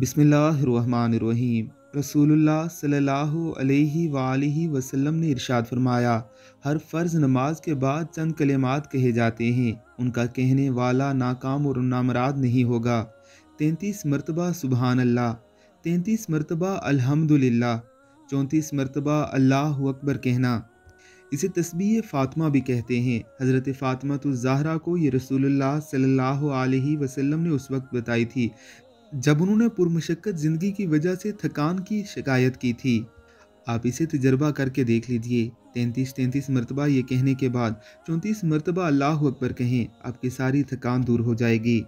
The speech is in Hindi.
बिसमीम रसूलुल्लाह सल्लल्लाहु अलैहि वालैहि वसल्लम ने इरशाद फरमाया हर फ़र्ज़ नमाज के बाद चंद कलेमात कहे जाते हैं उनका कहने वाला नाकाम और नामराद नहीं होगा तैंतीस मरतबा सुबहान अल्लाह तैंतीस मरतबा अल्हम्दुलिल्लाह चौंतीस मरतबा अल्लाह अकबर कहना इसे तस्बी फ़ातिमा भी कहते हैं हज़रत फ़ातिमा तो ज़ाहरा को ये रसूलुल्लाह सल्लल्लाहु अलैहि वसल्लम ने उस वक्त बताई थी जब उन्होंने पुरमशक्क़त ज़िंदगी की वजह से थकान की शिकायत की थी आप इसे तजर्बा करके देख लीजिए तैंतीस तैंतीस मरतबा ये कहने के बाद चौंतीस मरतबा अल्लाह अकबर कहें आपकी सारी थकान दूर हो जाएगी